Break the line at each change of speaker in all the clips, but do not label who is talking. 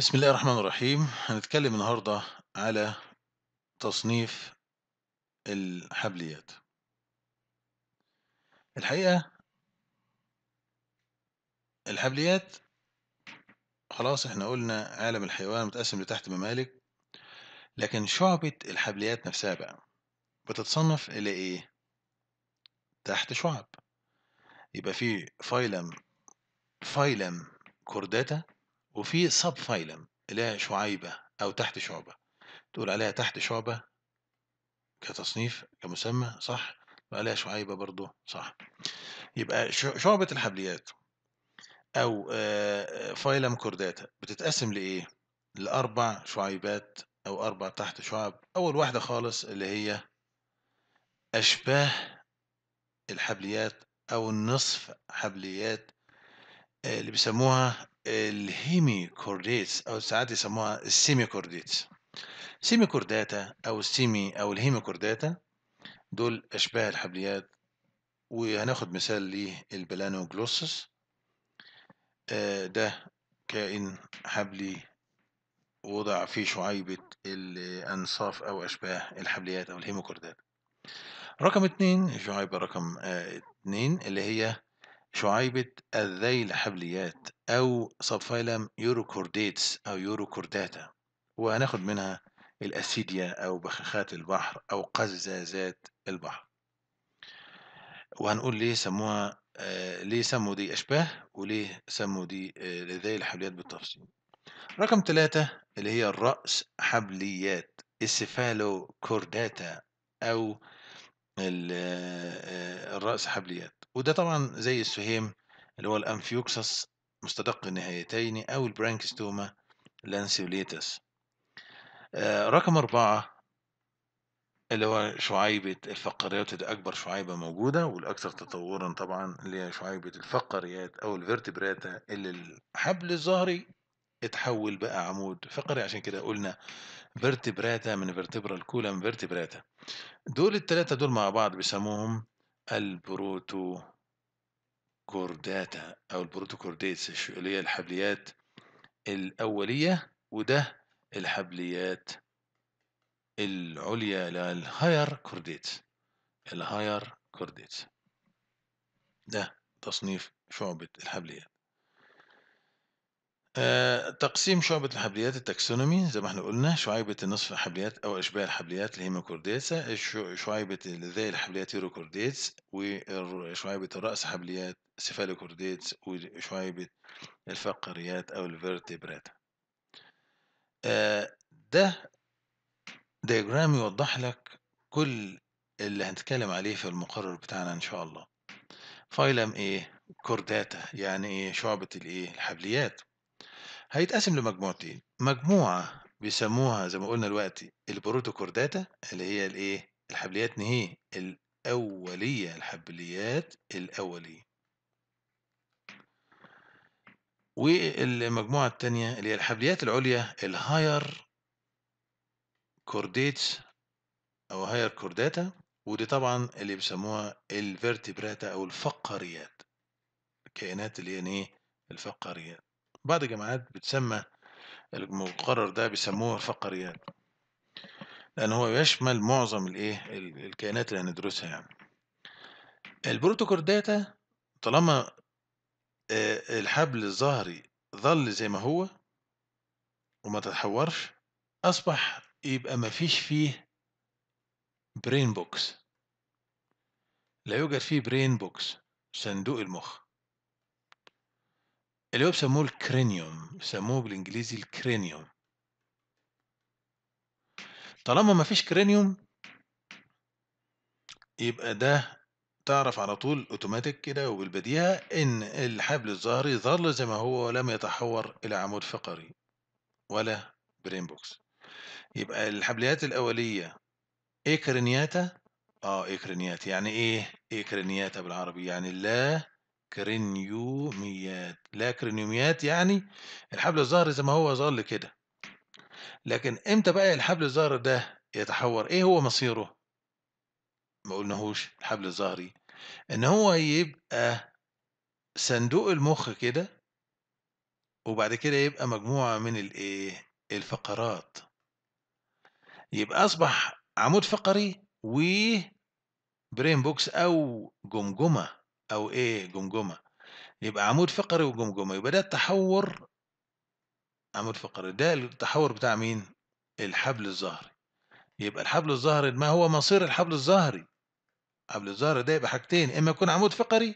بسم الله الرحمن الرحيم هنتكلم النهاردة على تصنيف الحبليات الحقيقة الحبليات خلاص احنا قلنا عالم الحيوان متقسم لتحت ممالك لكن شعبة الحبليات نفسها بقى بتتصنف إلى إيه؟ تحت شعب يبقى في فايلم فايلم كورداتا وفي سب فايلم اللي هي شعيبة أو تحت شعبة تقول عليها تحت شعبة كتصنيف كمسمى صح تقول عليها شعيبة برضو صح يبقى شعبة الحبليات أو فايلم كورداتا بتتقسم لإيه؟ لأربع شعيبات أو أربع تحت شعب أول واحدة خالص اللي هي أشباه الحبليات أو النصف حبليات اللي بيسموها الهيمي كورديتس أو ساعات يسموها السيمي كورديتس سيمي كورداتا أو السيمي أو الهيمي كورداتا دول أشباه الحبليات وهناخد مثال للبلانوجلوسس آه، ده كائن حبلي وضع في شعيبة الأنصاف أو أشباه الحبليات أو الهيموكوردات رقم اتنين شعيبة رقم آه، اتنين اللي هي شعيبة الذيل حبليات أو سبفايلم يوروكورديتس أو يوروكورداتا وهناخد منها الأسيديا أو بخاخات البحر أو قزازات البحر وهنقول ليه سموها آه، ليه سموا دي أشباه وليه سموا دي آه ذيل حبليات بالتفصيل رقم ثلاثة اللي هي الرأس حبليات السفالوكورداتا أو آه، آه، الرأس حبليات وده طبعًا زي السهيم اللي هو الانفيوكسس مستدق النهايتين أو البرانكستوما لانسيوليتس. آه، رقم أربعة اللي هو شعيبة الفقريات دي أكبر شعيبة موجودة والأكثر تطورا طبعا اللي هي شعيبة الفقريات أو الفيرتبراتا اللي الحبل الظهري اتحول بقى عمود فقري عشان كده قلنا فيرتبراتا من فيرتبرال كولم فيرتبراتا دول التلاتة دول مع بعض بيسموهم البروتو كورداتا أو البروتوكورديتس اللي هي الحبليات الأولية وده الحبليات العليا للهاير كورديتس الهاير كورديتس ده تصنيف شعبة الحبليات آآ آه، تقسيم شعبة الحبليات التاكسونومي زي ما إحنا قُلنا، شُعيبة النصف الحبليات أو أشباه الحبليات الهيموكورديتس شُعيبة ذي الحبليات يوروكورديتس، وشعيبة الرأس حبليات سيفالوكورديتس، وشُعيبة الفقريات أو الvertebrata. آآ آه، ده ديجرام يوضّح لك كل اللي هنتكلم عليه في المقرر بتاعنا إن شاء الله. فايلم إيه؟ كورداتا يعني إيه شُعبة الإيه؟ الحبليات. هيتقسم لمجموعتين مجموعة بيسموها زي ما قلنا دلوقتي البروتوكورداتا اللي هي الايه الحبليات نهي الأولية الحبليات الأولية والمجموعة التانية اللي هي الحبليات العليا الهاير كورديتس أو هاير كورداتا ودي طبعا اللي بيسموها الفيرتبراتا أو الفقريات الكائنات اللي هي ايه الفقريات بعض الجامعات بتسمى المقرر ده بيسموه فقريات لأن هو يشمل معظم الإيه الكائنات اللي هندرسها يعني البروتوكول داتا طالما الحبل الظهري ظل زي ما هو وما تتحورش أصبح يبقى مفيش فيه برين بوكس لا يوجد فيه برين بوكس صندوق المخ اللي هو بيسموه الكرينيوم بيسموه بالانجليزي الكرينيوم طالما ما فيش كرينيوم يبقى ده تعرف على طول اوتوماتيك كده وبالبديهه ان الحبل الظهري ظل زي ما هو ولم يتحور الى عمود فقري ولا برين بوكس يبقى الحبليات الاوليه ايه كرينياتا اه ايه كرينياتا يعني ايه ايه كرينياتا بالعربي يعني لا كرنيوميات لا كرينيوميات يعني الحبل الظهري زي ما هو ظل كده لكن امتى بقى الحبل الظهري ده يتحور ايه هو مصيره ما قلناهوش الحبل الظهري ان هو يبقى صندوق المخ كده وبعد كده يبقى مجموعة من الايه الفقرات يبقى اصبح عمود فقري و برين بوكس او جمجمه أو إيه جمجمة يبقى عمود فقري وجمجمة يبقى ده التحور عمود فقري ده التحور بتاع مين؟ الحبل الظهري يبقى الحبل الظهري ما هو مصير الحبل الظهري؟ الحبل الظهري ده يبقى حاجتين إما يكون عمود فقري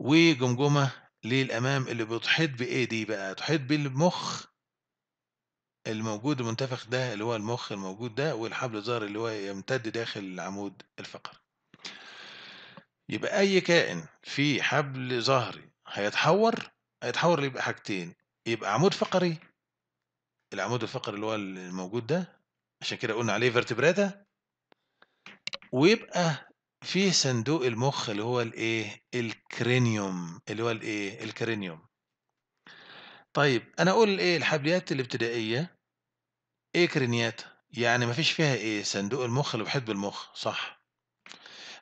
وجمجمة للأمام اللي بتحيط بإيه دي بقى؟ تحيط بالمخ الموجود المنتفخ ده اللي هو المخ الموجود ده والحبل الظهري اللي هو يمتد داخل العمود الفقري يبقى أي كائن في حبل ظهري هيتحور هيتحور يبقى حاجتين يبقى عمود فقري العمود الفقري اللي هو الموجود ده عشان كده قلنا عليه فيرتبراتا ويبقى فيه صندوق المخ اللي هو الايه الكرينيوم اللي هو الايه الكرينيوم طيب انا اقول ايه الحبليات الابتدائيه ايه كرينيات يعني مفيش فيها ايه صندوق المخ اللي بحيط بالمخ صح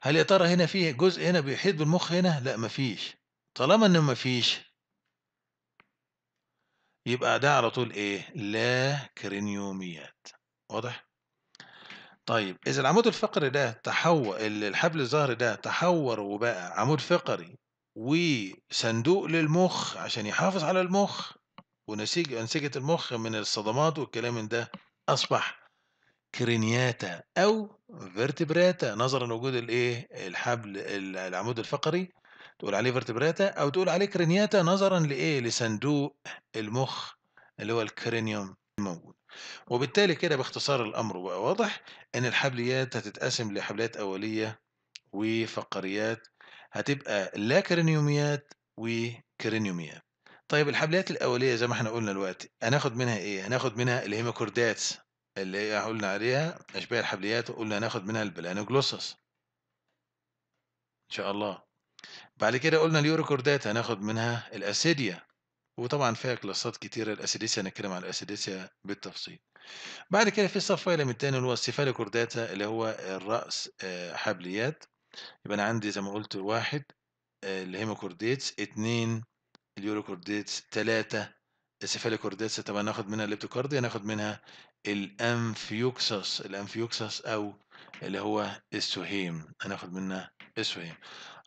هل يا ترى هنا فيه جزء هنا بيحيط بالمخ هنا لا مفيش طالما انه مفيش يبقى ده على طول ايه لا كرينيوميات واضح طيب اذا العمود الفقري ده تحول الحبل الظهري ده تحور وبقى عمود فقري وصندوق للمخ عشان يحافظ على المخ ونسيج انسجه المخ من الصدمات والكلام من ده اصبح كرينياتا أو فيرتبراتا نظرا لوجود الإيه الحبل العمود الفقري تقول عليه فيرتبراتا أو تقول عليه كرينياتا نظرا لإيه لصندوق المخ اللي هو الكرينيوم الموجود وبالتالي كده باختصار الأمر بقى واضح إن الحبليات هتتقسم لحبليات أولية وفقريات هتبقى لا كرينيوميات وكرينيوميات طيب الحبليات الأولية زي ما احنا قلنا دلوقتي هناخد منها إيه؟ هناخد منها الهيموكوردات اللي هي قلنا عليها أشباه الحبليات وقلنا هناخد منها البلانوجلوسس إن شاء الله بعد كده قلنا اليوروكوردات هناخد منها الأسيديا وطبعا فيها كلاسات كتيرة الأسيديسيا هنتكلم عن الأسيديسيا بالتفصيل بعد كده في الصف فايلم التاني اللي هو السيفالوكورداتا اللي هو الرأس آه، حبليات يبقى أنا عندي زي ما قلت واحد آه، الهيموكورديتس اتنين اليوروكورديتس تلاتة السيفالوكورديتس طبعا ناخد منها الليبتوكارديا ناخد منها الانفيوكسس الانفيوكسس او اللي هو السهيم هناخد منه السهيم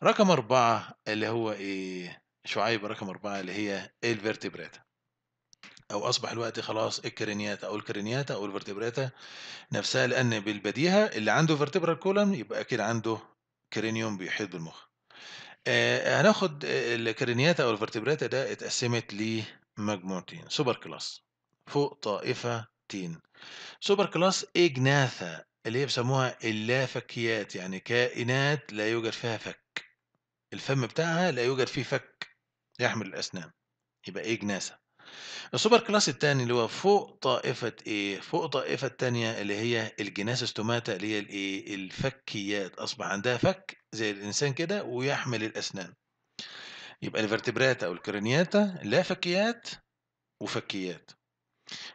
رقم أربعة اللي هو إيه شعيب رقم أربعة اللي هي الفيرتبريتا أو أصبح الوقت خلاص الكرينياتا أو الكرينياتا أو الفيرتبريتا نفسها لأن بالبديهة اللي عنده فيرتبرال كولم يبقى أكيد عنده كرينيوم بيحيط بالمخ آه هناخد الكرينياتا أو الفيرتبريتا ده اتقسمت لمجموعتين سوبر كلاس فوق طائفة الروتين سوبر كلاس إجناثا اللي هي بيسموها اللافكيات يعني كائنات لا يوجد فيها فك الفم بتاعها لا يوجد فيه فك يحمل الأسنان يبقى إجناثا السوبر كلاس التاني اللي هو فوق طائفة ايه؟ فوق طائفة التانية اللي هي الجناسستوماتا اللي هي الايه؟ الفكيات أصبح عندها فك زي الإنسان كده ويحمل الأسنان. يبقى الفرتبراتا أو الكرنياتا لا فكيات وفكيات.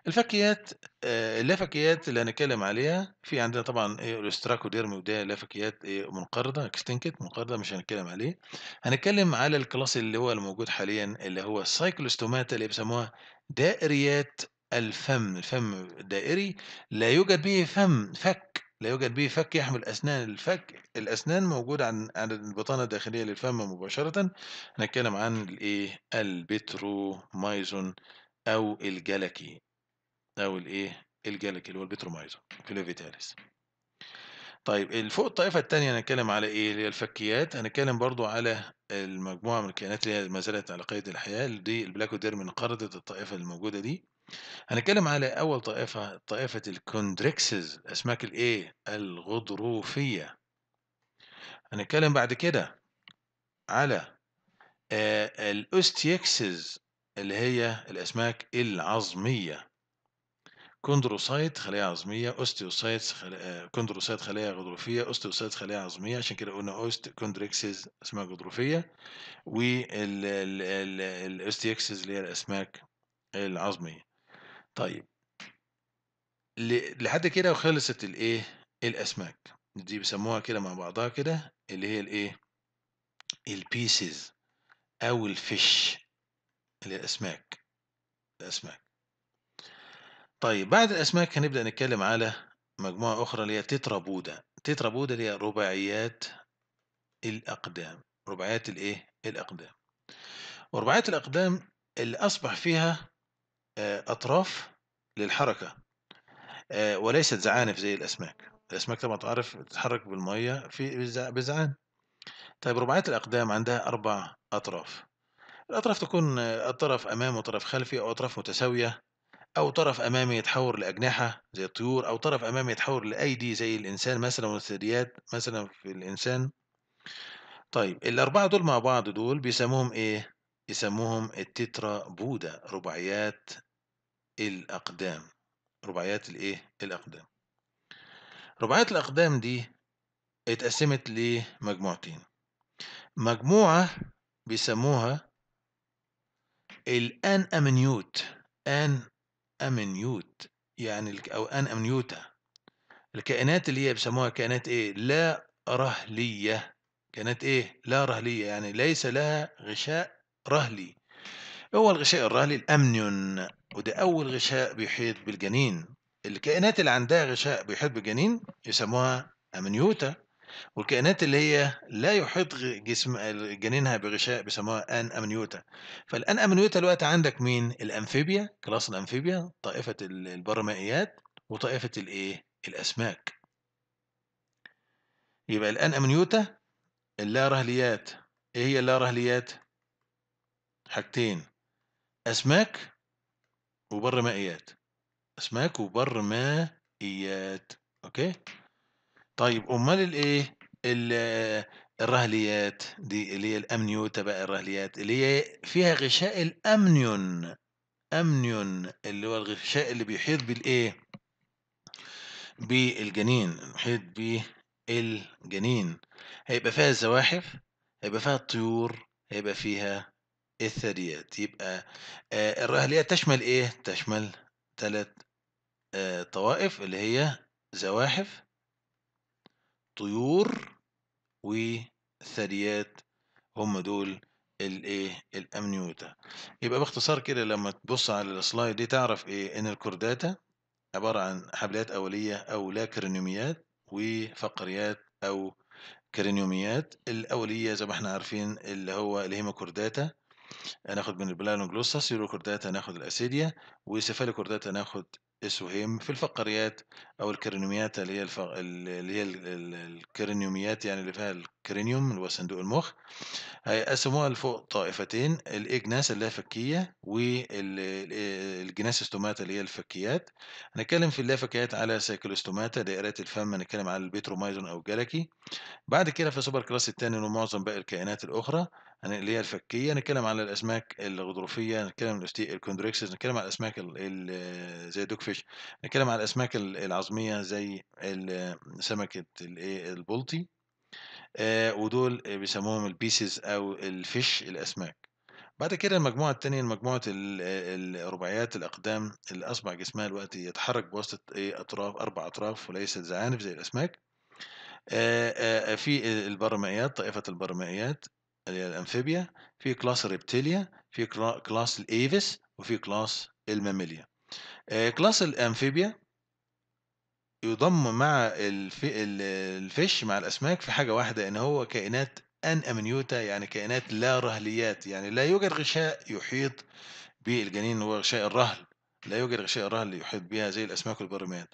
الفكيات اللافكيات آه، اللي هنتكلم عليها، في عندنا طبعًا إيه ديرمي وده لافكيات إيه منقرضة اكستنكت منقرضة مش هنتكلم عليه، هنتكلم على الكلاس اللي هو الموجود حاليًا اللي هو الCyclostomata اللي بيسموها دائريات الفم، الفم الفم الدائري لا يوجد به فم فَك، لا يوجد به فَك يحمل أسنان، الفَك الأسنان موجودة عن عند البطانة الداخلية للفم مباشرة، هنتكلم عن الإيه مايزون أو الجلكي أو الإيه؟ الجلكي اللي هو البتروميزون كليفيتاليس طيب فوق الطائفة الثانية هنتكلم على إيه؟ اللي هي الفكيات هنتكلم برضو على المجموعة من الكائنات اللي هي ما زالت على قيد الحياة دي البلاكوديرم انقرضت الطائفة الموجودة دي هنتكلم على أول طائفة طائفة الكوندريكسز أسماك الإيه؟ الغضروفية هنتكلم بعد كده على آه، الأوستيكسز اللي هي الأسماك العظمية كوندروسايت خلية عظمية أوستيوسايت خلايا آه، كوندروسايت خلية غضروفية أوستيوسايت خلية عظمية عشان كده قلنا أوست كوندريكسز أسماك غضروفية والأوستيكسز اللي هي الأسماك العظمية طيب لحد كده وخلصت الإيه الأسماك دي بيسموها كده مع بعضها كده اللي هي الإيه البيسز أو الفيش اللي هي الأسماك الأسماك طيب بعد الأسماك هنبدأ نتكلم على مجموعة أخرى اللي هي تترا بودا تترا بودا اللي هي رباعيات الأقدام رباعيات الإيه؟ الأقدام ورباعيات الأقدام اللي أصبح فيها آه، أطراف للحركة آه، وليست زعانف زي الأسماك الأسماك طبعا تعرف تتحرك بالمية في بالزعان طيب رباعيات الأقدام عندها أربع أطراف الأطراف تكون الطرف أمام وطرف خلفي أو أطراف متساوية أو طرف أمامي يتحول لأجنحة زي الطيور أو طرف أمامي يتحول لأيدي زي الإنسان مثلا والثدييات مثلا في الإنسان طيب الأربعة دول مع بعض دول بيسموهم إيه؟ يسموهم التترا بودا رباعيات الأقدام رباعيات الإيه؟ الأقدام رباعيات الأقدام دي اتقسمت لمجموعتين مجموعة بيسموها الآن أمنيوت آن أمنيوت يعني أو آن أمنيوتا الكائنات اللي هي بيسموها كائنات إيه لا رهلية كائنات إيه لا رهلية يعني ليس لها غشاء رهلي هو الغشاء الرهلي الأمنيون وده أول غشاء بيحيط بالجنين الكائنات اللي عندها غشاء بيحيط بالجنين يسموها أمنيوتا والكائنات اللي هي لا يحيط جسم جنينها بغشاء بيسموها ان امنيوتا فالان امنيوتا دلوقتي عندك مين الامفيبيا كلاس الامفيبيا طائفه البرمائيات وطائفه الايه الاسماك يبقى الان امنيوتا رهليات ايه هي اللا رهليات حاجتين اسماك وبرمائيات اسماك وبرمائيات اوكي طيب أمّال الإيه، الرهليات دي اللي هي الأمنيو تبع الرهليات، اللي هي فيها غشاء الأمنيون، أمنيون اللي هو الغشاء اللي بيحيط بالإيه، بالجنين، محيط بالجنين، هيبقى فيها الزواحف، هيبقى فيها الطيور، هيبقى فيها الثدييات، يبقى آآ آه، الرهليات تشمل إيه، تشمل ثلاث آه، طوائف اللي هي زواحف طيور وثدييات هم دول الايه الامنيوتا يبقى باختصار كده لما تبص على السلايد دي تعرف ايه ان الكورداتا عباره عن حبلات اوليه او لا وفقريات او كرينيوميات الاوليه زي ما احنا عارفين اللي هو الهيموكورداتا هناخد من البلانوجلوسا سيروكورداتا هناخد الاسيديا وسيفالوكورداتا هناخد اسوهيم في الفقاريات أو الكرينيوميات اللي هي الفق... اللي هي الكرينيوميات يعني اللي فيها الكرينيوم اللي هو صندوق المخ هيقسموها لفوق طائفتين الإجناس اللي هي فكية والجناسستوماتا اللي هي الفكيات هنتكلم في اللافكيات على سايكلوستوماتا دائرات الفم هنتكلم على البيترومايزون أو جالكي بعد كده في سوبر كلاس الثاني ومعظم باقي الكائنات الأخرى اللي هي الفكية نتكلم على الأسماك الغضروفية نتكلم الكوندريكسز نتكلم على الأسماك زي دوك فيش نتكلم على الأسماك العظمية زي سمكة الإيه البلطي آه، ودول بيسموهم البيسز أو الفيش الأسماك بعد كده المجموعة التانية مجموعة الرباعيات الأقدام اللي أصبح جسمها الوقت يتحرك بواسطة إيه أطراف أربع أطراف وليس زعانف زي الأسماك آه، آه، في البرمائيات طائفة البرمائيات الأنفيبيا في كلاس الريبتيليا في كلاس الإيفيس وفي كلاس الماميليا آه، كلاس الأنفيبيا يضم مع الفيش مع الأسماك في حاجة واحدة إن هو كائنات أن أمنيوتا يعني كائنات لا رهليات يعني لا يوجد غشاء يحيط بالجنين هو غشاء الرهل لا يوجد غشاء رهن يحيط بها زي الأسماك والبرميات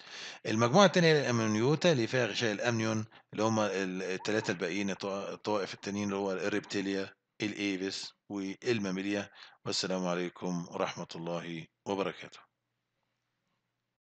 المجموعة التانية الامنيوتا اللي فيها غشاء الأمنيون اللي هما الثلاثه الباقيين الطوائف التانيين اللي هو الريبتيليا الايفس والماميليا والسلام عليكم ورحمة الله وبركاته